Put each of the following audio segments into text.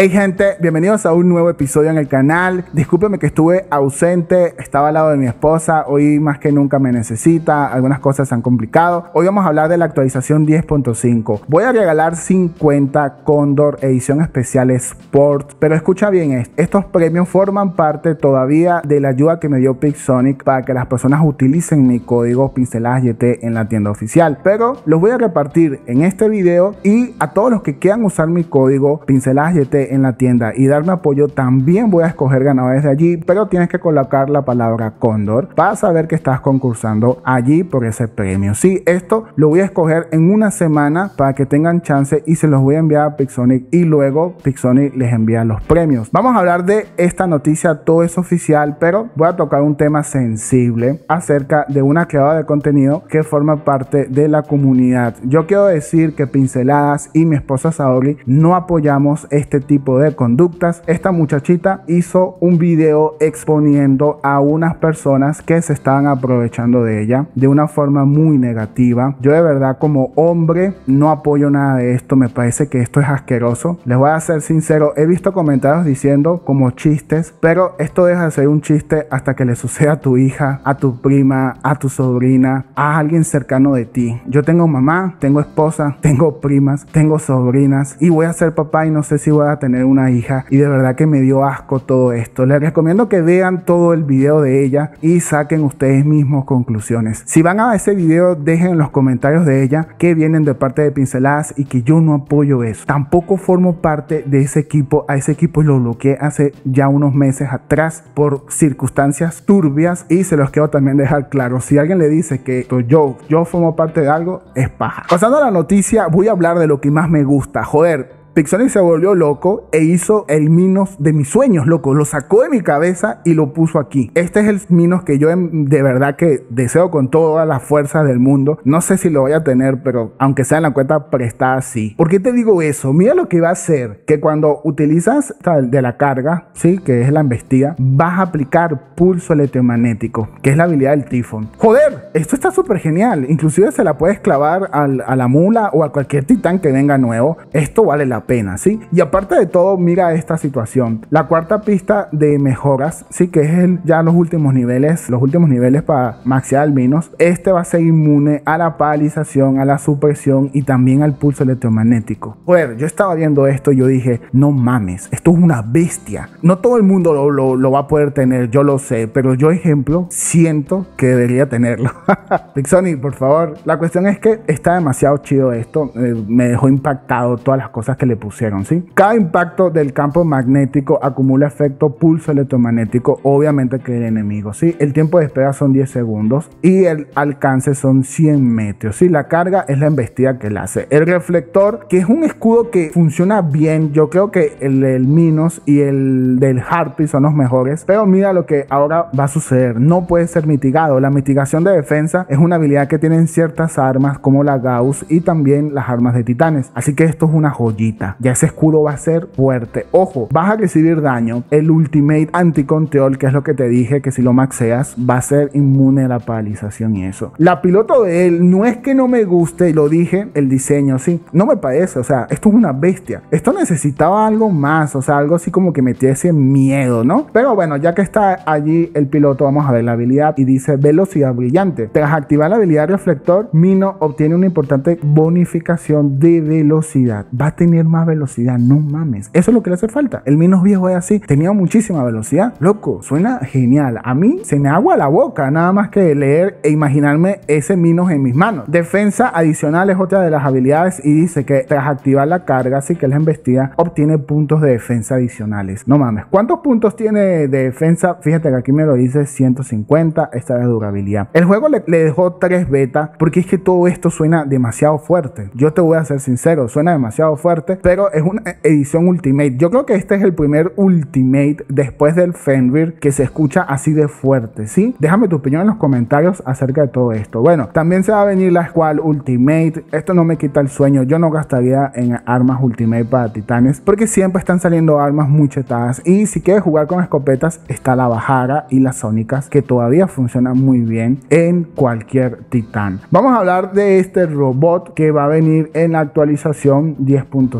Hey gente, bienvenidos a un nuevo episodio en el canal. Discúlpeme que estuve ausente, estaba al lado de mi esposa, hoy más que nunca me necesita, algunas cosas se han complicado. Hoy vamos a hablar de la actualización 10.5. Voy a regalar 50 Condor edición especial Sport, pero escucha bien esto, estos premios forman parte todavía de la ayuda que me dio Pixonic para que las personas utilicen mi código pinceladas YT en la tienda oficial, pero los voy a repartir en este video y a todos los que quieran usar mi código pinceladas YT en la tienda y darme apoyo, también voy a escoger ganadores de allí, pero tienes que colocar la palabra Cóndor para saber que estás concursando allí por ese premio. si esto lo voy a escoger en una semana para que tengan chance y se los voy a enviar a Pixonic y luego Pixonic les envía los premios. Vamos a hablar de esta noticia, todo es oficial, pero voy a tocar un tema sensible acerca de una creada de contenido que forma parte de la comunidad. Yo quiero decir que Pinceladas y mi esposa Saori no apoyamos este tipo de conductas, esta muchachita hizo un video exponiendo a unas personas que se estaban aprovechando de ella de una forma muy negativa. Yo de verdad como hombre no apoyo nada de esto, me parece que esto es asqueroso. Les voy a ser sincero, he visto comentarios diciendo como chistes, pero esto deja de ser un chiste hasta que le suceda a tu hija, a tu prima, a tu sobrina, a alguien cercano de ti. Yo tengo mamá, tengo esposa, tengo primas, tengo sobrinas y voy a ser papá y no sé si voy a tener una hija y de verdad que me dio asco todo esto. Les recomiendo que vean todo el video de ella y saquen ustedes mismos conclusiones. Si van a ese video, dejen en los comentarios de ella que vienen de parte de Pinceladas y que yo no apoyo eso. Tampoco formo parte de ese equipo. A ese equipo lo bloqueé hace ya unos meses atrás por circunstancias turbias y se los quiero también dejar claro. Si alguien le dice que yo, yo formo parte de algo, es paja. Pasando a la noticia, voy a hablar de lo que más me gusta. Joder, Pixonic se volvió loco e hizo el Minos de mis sueños, loco. Lo sacó de mi cabeza y lo puso aquí. Este es el Minos que yo em, de verdad que deseo con todas las fuerzas del mundo. No sé si lo voy a tener, pero aunque sea en la cuenta prestada, sí. ¿Por qué te digo eso? Mira lo que va a hacer. Que cuando utilizas de la carga, sí, que es la embestida, vas a aplicar pulso electromagnético, que es la habilidad del tifón. Joder, esto está súper genial. Inclusive se la puedes clavar a la mula o a cualquier titán que venga nuevo. Esto vale la pena, ¿sí? Y aparte de todo, mira esta situación. La cuarta pista de mejoras, sí, que es el, ya los últimos niveles, los últimos niveles para maxear al menos, este va a ser inmune a la paralización, a la supresión y también al pulso electromagnético. Joder, yo estaba viendo esto y yo dije, no mames, esto es una bestia. No todo el mundo lo, va a poder tener, yo lo sé, pero yo ejemplo siento que debería tenerlo. Pixoni, por favor, la cuestión es que está demasiado chido esto, eh, me dejó impactado todas las cosas que le pusieron, ¿sí? Cada impacto del campo magnético acumula efecto pulso electromagnético, obviamente que el enemigo, ¿sí? El tiempo de espera son 10 segundos y el alcance son 100 metros, ¿sí? La carga es la embestida que la hace. El reflector, que es un escudo que funciona bien, yo creo que el del Minos y el del Harpy son los mejores, pero mira lo que ahora va a suceder, no puede ser mitigado. La mitigación de defensa es una habilidad que tienen ciertas armas como la Gauss y también las armas de titanes, así que esto es una joyita. Ya ese escudo va a ser fuerte. Ojo, vas a recibir daño. El Ultimate Anti-Control que es lo que te dije, que si lo maxeas, va a ser inmune a la paralización y eso. La piloto de él no es que no me guste, lo dije, el diseño, sí. No me parece, o sea, esto es una bestia. Esto necesitaba algo más, o sea, algo así como que metiese miedo, ¿no? Pero bueno, ya que está allí el piloto, vamos a ver la habilidad y dice velocidad brillante. Tras activar la habilidad reflector, Mino obtiene una importante bonificación de velocidad. Va a tener más velocidad, no mames. Eso es lo que le hace falta. El Minos viejo es así, tenía muchísima velocidad. Loco, suena genial. A mí se me agua la boca nada más que leer e imaginarme ese Minos en mis manos. Defensa adicional es otra de las habilidades y dice que tras activar la carga, así que la embestida, obtiene puntos de defensa adicionales. No mames, ¿cuántos puntos tiene de defensa? Fíjate que aquí me lo dice 150, esta es durabilidad. El juego le, le dejó 3 beta porque es que todo esto suena demasiado fuerte. Yo te voy a ser sincero, suena demasiado fuerte pero es una edición Ultimate. Yo creo que este es el primer Ultimate después del Fenrir que se escucha así de fuerte, ¿sí? Déjame tu opinión en los comentarios acerca de todo esto. Bueno, también se va a venir la SQUAD Ultimate. Esto no me quita el sueño. Yo no gastaría en armas Ultimate para titanes porque siempre están saliendo armas muy chetadas. Y si quieres jugar con escopetas, está la Bajara y las Sónicas que todavía funcionan muy bien en cualquier titán. Vamos a hablar de este robot que va a venir en la actualización 10.5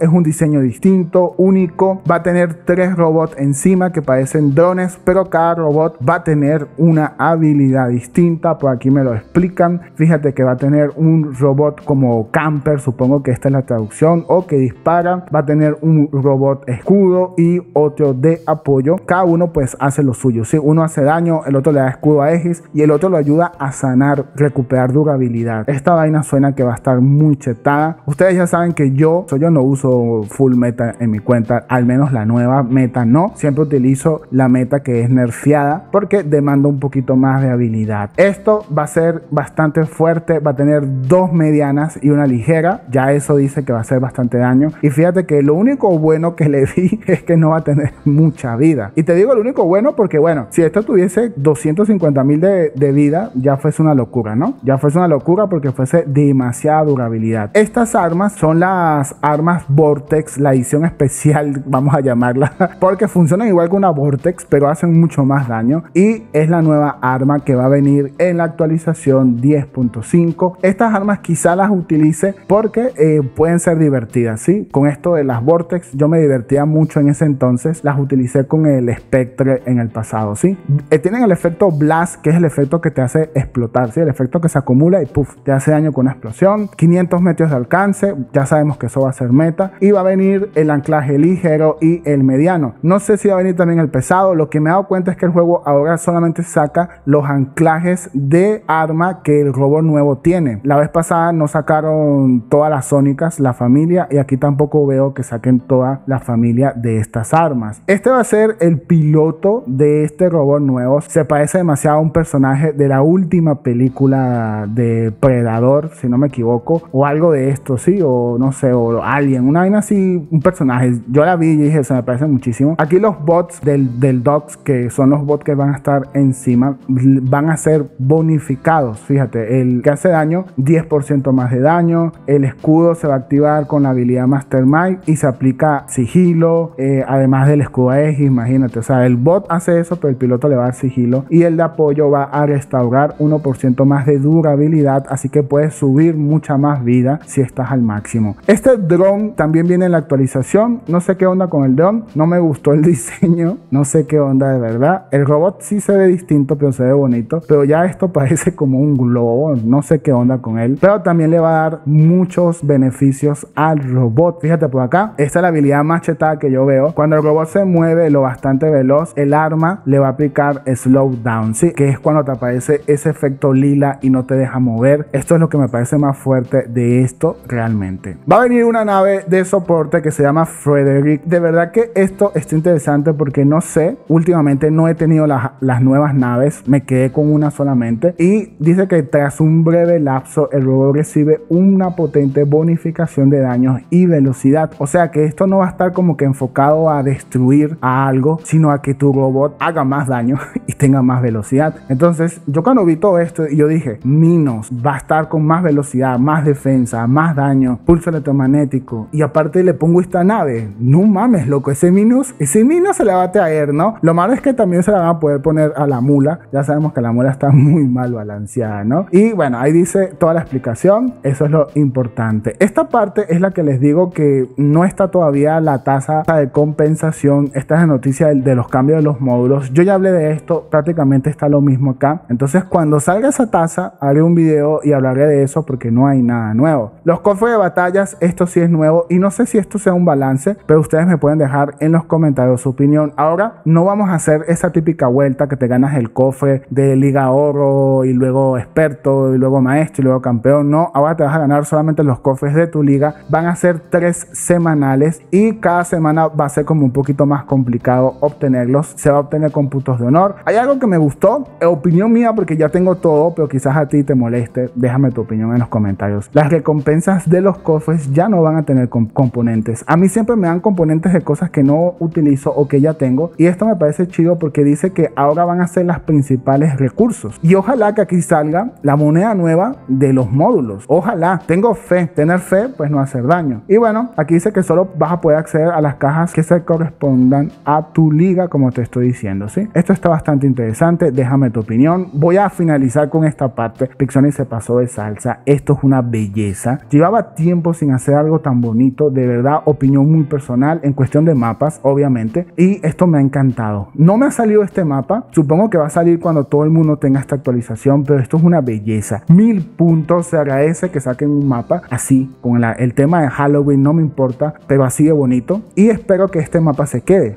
es un diseño distinto, único, va a tener tres robots encima que parecen drones, pero cada robot va a tener una habilidad distinta, por aquí me lo explican, fíjate que va a tener un robot como camper, supongo que esta es la traducción, o que dispara, va a tener un robot escudo y otro de apoyo, cada uno pues hace lo suyo, si uno hace daño, el otro le da escudo a Aegis y el otro lo ayuda a sanar, recuperar durabilidad, esta vaina suena que va a estar muy chetada, ustedes ya saben que yo yo no uso full meta en mi cuenta, al menos la nueva meta no. Siempre utilizo la meta que es nerfeada porque demanda un poquito más de habilidad. Esto va a ser bastante fuerte, va a tener dos medianas y una ligera. Ya eso dice que va a hacer bastante daño. Y fíjate que lo único bueno que le di es que no va a tener mucha vida. Y te digo lo único bueno porque, bueno, si esto tuviese 250 mil de, de vida, ya fuese una locura, ¿no? Ya fuese una locura porque fuese demasiada durabilidad. Estas armas son las armas Vortex, la edición especial, vamos a llamarla, porque funcionan igual que una Vortex, pero hacen mucho más daño. Y es la nueva arma que va a venir en la actualización 10.5. Estas armas quizá las utilice porque eh, pueden ser divertidas, ¿sí? Con esto de las Vortex, yo me divertía mucho en ese entonces, las utilicé con el Spectre en el pasado, ¿sí? Eh, tienen el efecto Blast, que es el efecto que te hace explotar, ¿sí? El efecto que se acumula y puff, te hace daño con una explosión. 500 metros de alcance, ya sabemos que eso va a hacer meta y va a venir el anclaje ligero y el mediano. No sé si va a venir también el pesado. Lo que me he dado cuenta es que el juego ahora solamente saca los anclajes de arma que el robot nuevo tiene. La vez pasada no sacaron todas las sónicas, la familia, y aquí tampoco veo que saquen toda la familia de estas armas. Este va a ser el piloto de este robot nuevo. Se parece demasiado a un personaje de la última película de Predador, si no me equivoco, o algo de esto, sí, o no sé, o alguien, una vaina así, un personaje. Yo la vi y dije, se me parece muchísimo. Aquí los bots del, del Docs, que son los bots que van a estar encima, van a ser bonificados. Fíjate, el que hace daño, 10% más de daño. El escudo se va a activar con la habilidad Mastermind y se aplica sigilo, eh, además del escudo X, imagínate. O sea, el bot hace eso, pero el piloto le va a dar sigilo. Y el de apoyo va a restaurar 1% más de durabilidad, así que puedes subir mucha más vida si estás al máximo. Este drone también viene en la actualización. No sé qué onda con el drone. No me gustó el diseño. No sé qué onda de verdad. El robot sí se ve distinto, pero se ve bonito. Pero ya esto parece como un globo. No sé qué onda con él. Pero también le va a dar muchos beneficios al robot. Fíjate por acá. Esta es la habilidad más chetada que yo veo. Cuando el robot se mueve lo bastante veloz, el arma le va a aplicar slow down Sí, que es cuando te aparece ese efecto lila y no te deja mover. Esto es lo que me parece más fuerte de esto realmente. Va a venir un una nave de soporte que se llama Frederick. De verdad que esto está interesante porque no sé, últimamente no he tenido las, las nuevas naves, me quedé con una solamente. Y dice que tras un breve lapso el robot recibe una potente bonificación de daños y velocidad. O sea que esto no va a estar como que enfocado a destruir a algo, sino a que tu robot haga más daño y tenga más velocidad. Entonces yo cuando vi todo esto, yo dije, Minos va a estar con más velocidad, más defensa, más daño, pulso manera y aparte le pongo esta nave. No mames, loco, ese Minus, ese Minus se le va a traer, ¿no? Lo malo es que también se la van a poder poner a la mula. Ya sabemos que la mula está muy mal balanceada, ¿no? Y bueno, ahí dice toda la explicación. Eso es lo importante. Esta parte es la que les digo que no está todavía la tasa de compensación. Esta es la noticia de los cambios de los módulos. Yo ya hablé de esto, prácticamente está lo mismo acá. Entonces, cuando salga esa tasa, haré un video y hablaré de eso porque no hay nada nuevo. Los cofres de batallas, estos si es nuevo y no sé si esto sea un balance, pero ustedes me pueden dejar en los comentarios su opinión. Ahora no vamos a hacer esa típica vuelta que te ganas el cofre de Liga Oro y luego experto y luego maestro y luego campeón. No, ahora te vas a ganar solamente los cofres de tu liga. Van a ser tres semanales y cada semana va a ser como un poquito más complicado obtenerlos. Se va a obtener con puntos de honor. Hay algo que me gustó, eh, opinión mía porque ya tengo todo, pero quizás a ti te moleste. Déjame tu opinión en los comentarios. Las recompensas de los cofres ya no van a tener componentes. A mí siempre me dan componentes de cosas que no utilizo o que ya tengo. Y esto me parece chido porque dice que ahora van a ser las principales recursos. Y ojalá que aquí salga la moneda nueva de los módulos. Ojalá. Tengo fe. Tener fe pues no hacer daño. Y bueno, aquí dice que solo vas a poder acceder a las cajas que se correspondan a tu liga como te estoy diciendo. ¿sí? Esto está bastante interesante. Déjame tu opinión. Voy a finalizar con esta parte. Pixoni se pasó de salsa. Esto es una belleza. Llevaba tiempo sin hacer algo tan bonito, de verdad, opinión muy personal en cuestión de mapas, obviamente, y esto me ha encantado. No me ha salido este mapa, supongo que va a salir cuando todo el mundo tenga esta actualización, pero esto es una belleza. Mil puntos, se agradece que saquen un mapa así, con el tema de Halloween, no me importa, pero así de bonito, y espero que este mapa se quede.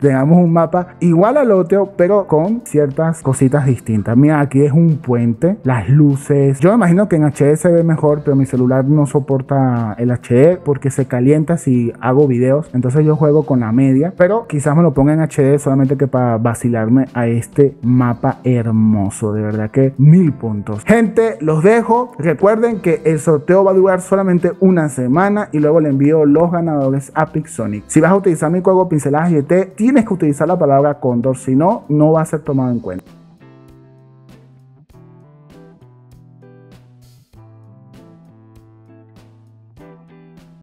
Tengamos un mapa igual al otro, pero con ciertas cositas distintas. Mira, aquí es un puente, las luces. Yo me imagino que en HD se ve mejor, pero mi celular no soporta el HD e porque se calienta si hago videos. Entonces yo juego con la media, pero quizás me lo ponga en HD e solamente que para vacilarme a este mapa hermoso. De verdad que mil puntos. Gente, los dejo. Recuerden que el sorteo va a durar solamente una semana y luego le envío los ganadores a Pixonic. Si vas a utilizar mi juego pincelada GT e tienes que utilizar la palabra Condor, si no, no va a ser tomado en cuenta.